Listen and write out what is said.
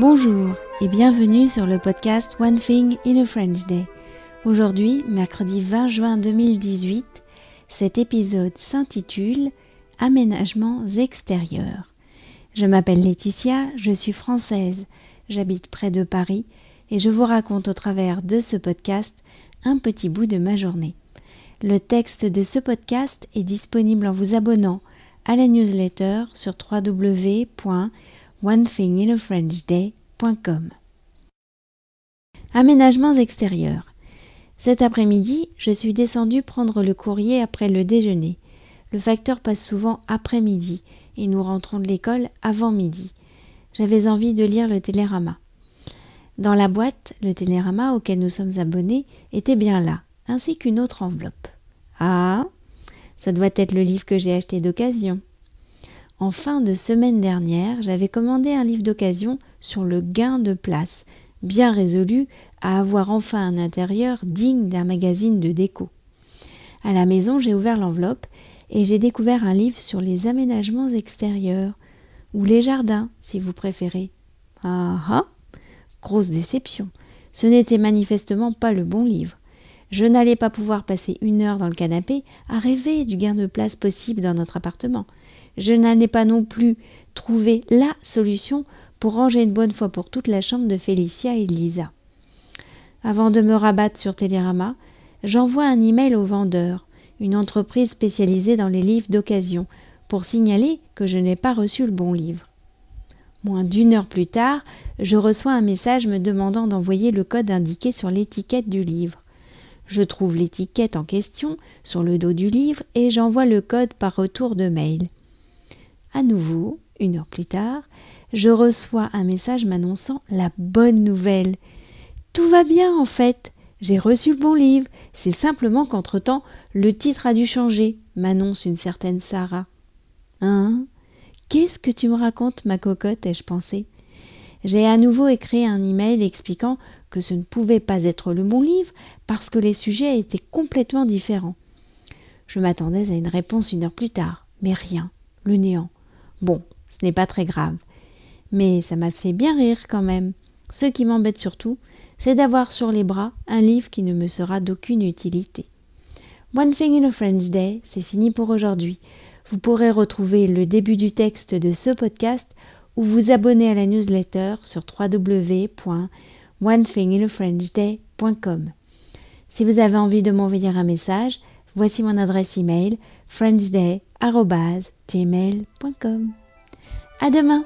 Bonjour et bienvenue sur le podcast One Thing in a French Day. Aujourd'hui, mercredi 20 juin 2018, cet épisode s'intitule Aménagements extérieurs. Je m'appelle Laetitia, je suis française, j'habite près de Paris et je vous raconte au travers de ce podcast un petit bout de ma journée. Le texte de ce podcast est disponible en vous abonnant à la newsletter sur www.onethinginafrenchday.com. Aménagements extérieurs. Cet après-midi, je suis descendue prendre le courrier après le déjeuner. Le facteur passe souvent après midi et nous rentrons de l'école avant midi. J'avais envie de lire le télérama. Dans la boîte, le télérama auquel nous sommes abonnés était bien là, ainsi qu'une autre enveloppe. Ah ça doit être le livre que j'ai acheté d'occasion. En fin de semaine dernière, j'avais commandé un livre d'occasion sur le gain de place, bien résolu à avoir enfin un intérieur digne d'un magazine de déco. À la maison, j'ai ouvert l'enveloppe et j'ai découvert un livre sur les aménagements extérieurs ou les jardins, si vous préférez. Ah ah Grosse déception. Ce n'était manifestement pas le bon livre. Je n'allais pas pouvoir passer une heure dans le canapé à rêver du gain de place possible dans notre appartement. Je n'allais pas non plus trouver la solution pour ranger une bonne fois pour toute la chambre de Félicia et de Lisa. Avant de me rabattre sur Télérama, j'envoie un email au vendeur, une entreprise spécialisée dans les livres d'occasion, pour signaler que je n'ai pas reçu le bon livre. Moins d'une heure plus tard, je reçois un message me demandant d'envoyer le code indiqué sur l'étiquette du livre. Je trouve l'étiquette en question sur le dos du livre et j'envoie le code par retour de mail. À nouveau, une heure plus tard, je reçois un message m'annonçant la bonne nouvelle. Tout va bien en fait. J'ai reçu le bon livre. C'est simplement qu'entre-temps, le titre a dû changer, m'annonce une certaine Sarah. Hein Qu'est-ce que tu me racontes, ma cocotte ai-je pensé. J'ai à nouveau écrit un email expliquant que ce ne pouvait pas être le bon livre parce que les sujets étaient complètement différents. Je m'attendais à une réponse une heure plus tard, mais rien, le néant. Bon, ce n'est pas très grave. Mais ça m'a fait bien rire quand même. Ce qui m'embête surtout, c'est d'avoir sur les bras un livre qui ne me sera d'aucune utilité. One Thing in a French Day, c'est fini pour aujourd'hui. Vous pourrez retrouver le début du texte de ce podcast ou vous abonnez à la newsletter sur www.onethinginafrenchday.com. Si vous avez envie de m'envoyer un message, voici mon adresse email frenchday@gmail.com. À demain.